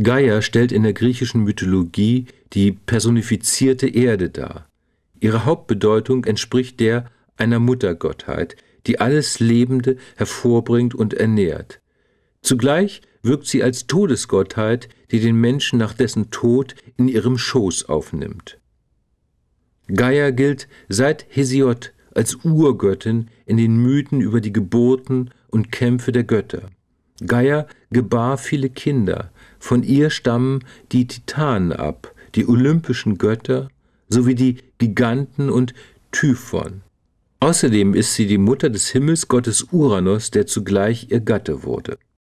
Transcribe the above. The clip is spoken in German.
Gaia stellt in der griechischen Mythologie die personifizierte Erde dar. Ihre Hauptbedeutung entspricht der einer Muttergottheit, die alles Lebende hervorbringt und ernährt. Zugleich wirkt sie als Todesgottheit, die den Menschen nach dessen Tod in ihrem Schoß aufnimmt. Gaia gilt seit Hesiod als Urgöttin in den Mythen über die Geburten und Kämpfe der Götter. Gaia gebar viele Kinder, von ihr stammen die Titanen ab, die olympischen Götter sowie die Giganten und Typhon. Außerdem ist sie die Mutter des Himmelsgottes Uranus, der zugleich ihr Gatte wurde.